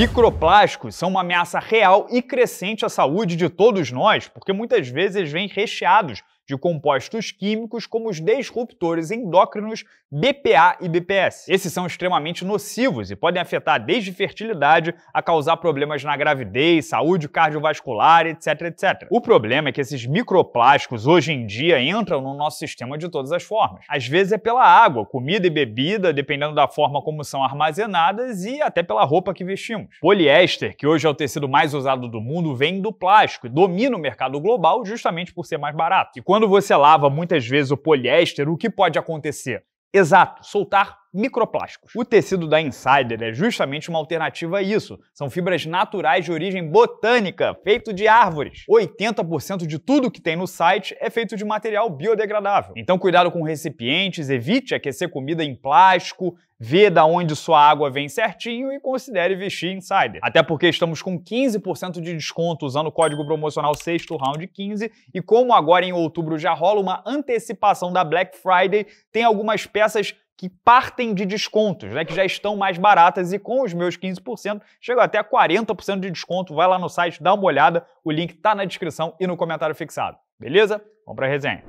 Microplásticos são uma ameaça real e crescente à saúde de todos nós, porque muitas vezes vêm recheados de compostos químicos como os disruptores endócrinos BPA e BPS. Esses são extremamente nocivos e podem afetar desde fertilidade a causar problemas na gravidez, saúde cardiovascular, etc, etc. O problema é que esses microplásticos hoje em dia entram no nosso sistema de todas as formas. Às vezes é pela água, comida e bebida, dependendo da forma como são armazenadas e até pela roupa que vestimos. Poliéster, que hoje é o tecido mais usado do mundo, vem do plástico e domina o mercado global justamente por ser mais barato. E quando quando você lava muitas vezes o poliéster, o que pode acontecer? Exato, soltar microplásticos. O tecido da Insider é justamente uma alternativa a isso. São fibras naturais de origem botânica, feito de árvores. 80% de tudo que tem no site é feito de material biodegradável. Então cuidado com recipientes, evite aquecer comida em plástico, vê da onde sua água vem certinho e considere vestir Insider. Até porque estamos com 15% de desconto usando o código promocional sexto round 15 e como agora em outubro já rola uma antecipação da Black Friday, tem algumas peças que partem de descontos, né, que já estão mais baratas e com os meus 15% chega até a 40% de desconto. Vai lá no site, dá uma olhada, o link está na descrição e no comentário fixado. Beleza? Vamos para a resenha.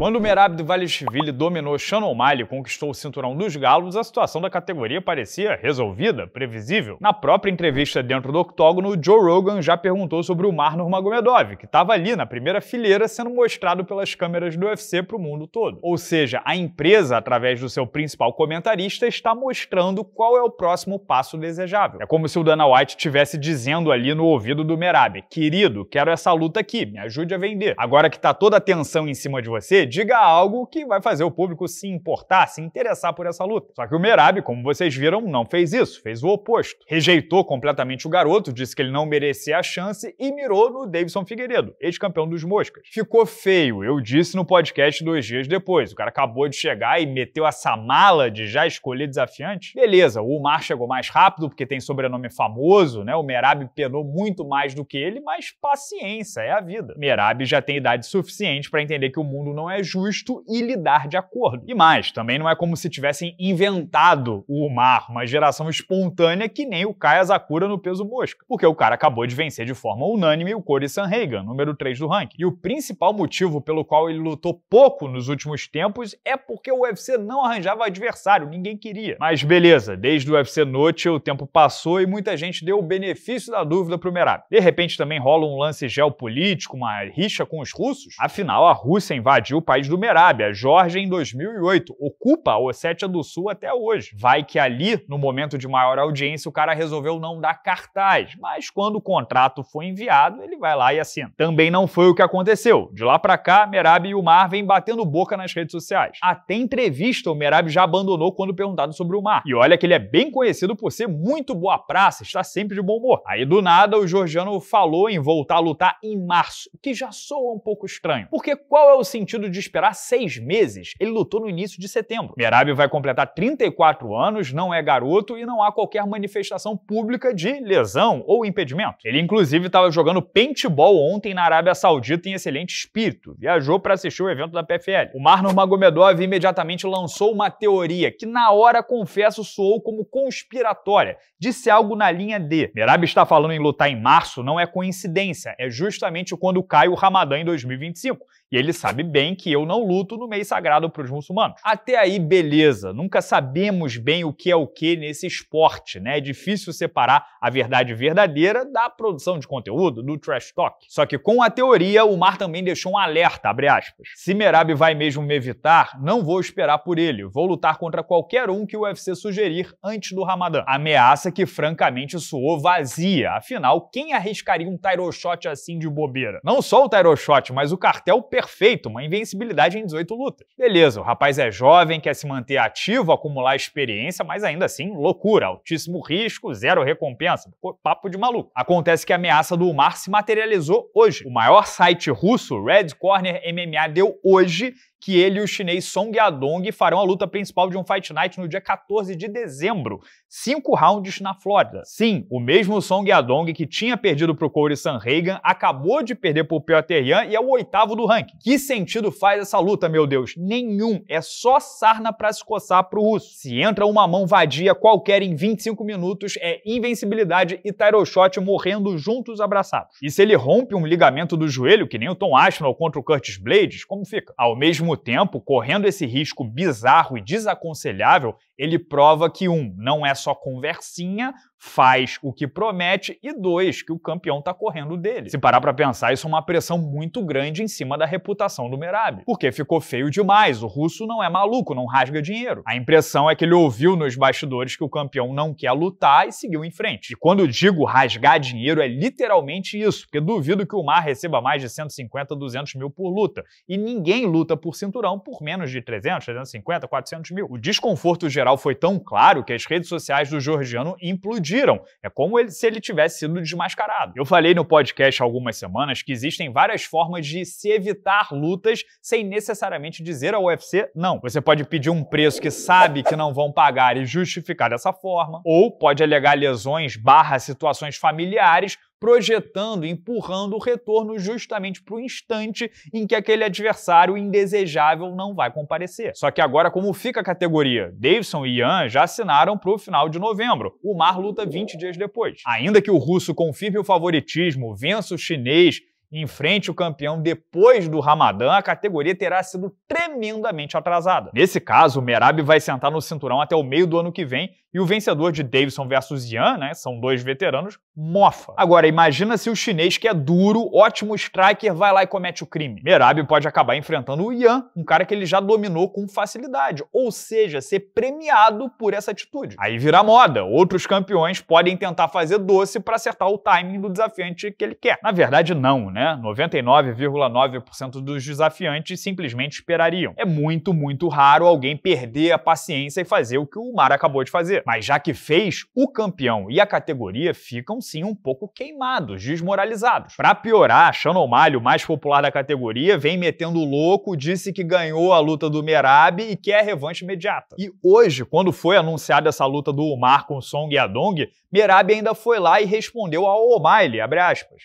Quando o Merab do Valishvili dominou Sean O'Malley e conquistou o cinturão dos galos, a situação da categoria parecia resolvida, previsível. Na própria entrevista dentro do octógono, Joe Rogan já perguntou sobre o Mar Magomedov, que estava ali na primeira fileira sendo mostrado pelas câmeras do UFC para o mundo todo. Ou seja, a empresa, através do seu principal comentarista, está mostrando qual é o próximo passo desejável. É como se o Dana White estivesse dizendo ali no ouvido do Merab, querido, quero essa luta aqui, me ajude a vender. Agora que está toda a tensão em cima de você, diga algo que vai fazer o público se importar, se interessar por essa luta. Só que o Merab, como vocês viram, não fez isso, fez o oposto. Rejeitou completamente o garoto, disse que ele não merecia a chance e mirou no Davidson Figueiredo, ex-campeão dos Moscas. Ficou feio, eu disse no podcast dois dias depois. O cara acabou de chegar e meteu essa mala de já escolher desafiante. Beleza, o Mar chegou mais rápido porque tem sobrenome famoso, né? O Merab penou muito mais do que ele, mas paciência, é a vida. Merab já tem idade suficiente para entender que o mundo não é mais é justo e lidar de acordo. E mais, também não é como se tivessem inventado o mar, uma geração espontânea que nem o Kai Asakura no peso mosca, porque o cara acabou de vencer de forma unânime o Corey Sanhagan, número 3 do ranking. E o principal motivo pelo qual ele lutou pouco nos últimos tempos é porque o UFC não arranjava adversário, ninguém queria. Mas beleza, desde o UFC Noite o tempo passou e muita gente deu o benefício da dúvida pro Merab. De repente também rola um lance geopolítico, uma rixa com os russos. Afinal, a Rússia invadiu país do Merab, a em 2008. Ocupa a Ossétia do Sul até hoje. Vai que ali, no momento de maior audiência, o cara resolveu não dar cartaz, mas quando o contrato foi enviado, ele vai lá e assina. Também não foi o que aconteceu. De lá para cá, Merab e o Mar vêm batendo boca nas redes sociais. Até entrevista o Merab já abandonou quando perguntado sobre o Mar. E olha que ele é bem conhecido por ser muito boa praça, está sempre de bom humor. Aí do nada o Georgiano falou em voltar a lutar em março, o que já soa um pouco estranho. Porque qual é o sentido de de esperar seis meses, ele lutou no início de setembro. Merab vai completar 34 anos, não é garoto e não há qualquer manifestação pública de lesão ou impedimento. Ele, inclusive, estava jogando paintball ontem na Arábia Saudita em excelente espírito. Viajou para assistir o evento da PFL. O Marno Magomedov imediatamente lançou uma teoria que, na hora, confesso, soou como conspiratória. Disse algo na linha de: Merab está falando em lutar em março, não é coincidência, é justamente quando cai o Ramadã em 2025. E ele sabe bem que eu não luto no mês sagrado para os muçulmanos. Até aí, beleza, nunca sabemos bem o que é o que nesse esporte, né? É difícil separar a verdade verdadeira da produção de conteúdo, do trash talk. Só que com a teoria, o Mar também deixou um alerta, abre aspas. Se Merab vai mesmo me evitar, não vou esperar por ele, vou lutar contra qualquer um que o UFC sugerir antes do Ramadã. Ameaça que, francamente, soou vazia, afinal, quem arriscaria um Tyro Shot assim de bobeira? Não só o Tyro Shot, mas o cartel perfeito, uma invenção Possibilidade em 18 lutas. Beleza, o rapaz é jovem, quer se manter ativo, acumular experiência, mas ainda assim, loucura, altíssimo risco, zero recompensa. Pô, papo de maluco. Acontece que a ameaça do Umar se materializou hoje. O maior site russo, Red Corner MMA, deu hoje que ele e o chinês Song Yadong farão a luta principal de um Fight Night no dia 14 de dezembro, cinco rounds na Flórida. Sim, o mesmo Song Yadong que tinha perdido para o Corey Sanhagen acabou de perder para o Piotr Jan e é o oitavo do ranking. Que sentido faz essa luta, meu Deus? Nenhum. É só sarna para se coçar para o russo. Se entra uma mão vadia qualquer em 25 minutos, é invencibilidade e Tyro Shot morrendo juntos abraçados. E se ele rompe um ligamento do joelho, que nem o Tom Aspinall contra o Curtis Blades, como fica? Ao mesmo mesmo tempo correndo esse risco bizarro e desaconselhável ele prova que, um, não é só conversinha, faz o que promete, e dois, que o campeão tá correndo dele. Se parar para pensar, isso é uma pressão muito grande em cima da reputação do Merab. Porque ficou feio demais, o russo não é maluco, não rasga dinheiro. A impressão é que ele ouviu nos bastidores que o campeão não quer lutar e seguiu em frente. E quando digo rasgar dinheiro, é literalmente isso, porque duvido que o Mar receba mais de 150, 200 mil por luta. E ninguém luta por cinturão por menos de 300, 350, 400 mil. O desconforto geral foi tão claro que as redes sociais do Georgiano implodiram. É como ele, se ele tivesse sido desmascarado. Eu falei no podcast há algumas semanas que existem várias formas de se evitar lutas sem necessariamente dizer ao UFC não. Você pode pedir um preço que sabe que não vão pagar e justificar dessa forma, ou pode alegar lesões barra situações familiares projetando, empurrando o retorno justamente para o instante em que aquele adversário indesejável não vai comparecer. Só que agora, como fica a categoria? Davidson e Ian já assinaram para o final de novembro. O Mar luta 20 dias depois. Ainda que o russo confirme o favoritismo, vença o chinês enfrente o campeão depois do Ramadã, a categoria terá sido tremendamente atrasada. Nesse caso, o Merab vai sentar no cinturão até o meio do ano que vem e o vencedor de Davidson versus Yan, né, são dois veteranos, mofa. Agora, imagina se o chinês que é duro, ótimo striker, vai lá e comete o crime. Merab pode acabar enfrentando o Yan, um cara que ele já dominou com facilidade, ou seja, ser premiado por essa atitude. Aí vira moda, outros campeões podem tentar fazer doce para acertar o timing do desafiante que ele quer. Na verdade, não, né? 99,9% dos desafiantes simplesmente esperariam. É muito, muito raro alguém perder a paciência e fazer o que o Mar acabou de fazer mas já que fez, o campeão e a categoria ficam sim um pouco queimados, desmoralizados. Para piorar, Shannon O'Malley, o mais popular da categoria, vem metendo louco, disse que ganhou a luta do Merab e quer revanche imediata. E hoje, quando foi anunciada essa luta do Umar com Song Yadong, Merab ainda foi lá e respondeu ao O'Malley,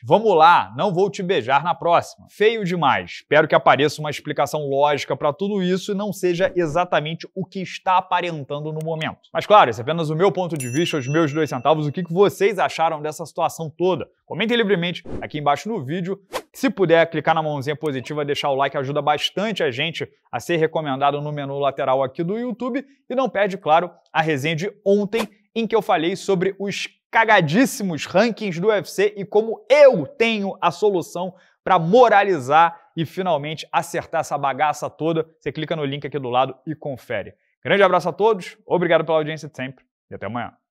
Vamos lá, não vou te beijar na próxima. Feio demais. Espero que apareça uma explicação lógica para tudo isso e não seja exatamente o que está aparentando no momento. Mas claro, esse é apenas o meu ponto de vista, os meus dois centavos, o que vocês acharam dessa situação toda. Comentem livremente aqui embaixo no vídeo. Se puder clicar na mãozinha positiva, deixar o like ajuda bastante a gente a ser recomendado no menu lateral aqui do YouTube. E não perde, claro, a resenha de ontem em que eu falei sobre os cagadíssimos rankings do UFC e como eu tenho a solução para moralizar e finalmente acertar essa bagaça toda. Você clica no link aqui do lado e confere. Grande abraço a todos, obrigado pela audiência de sempre e até amanhã.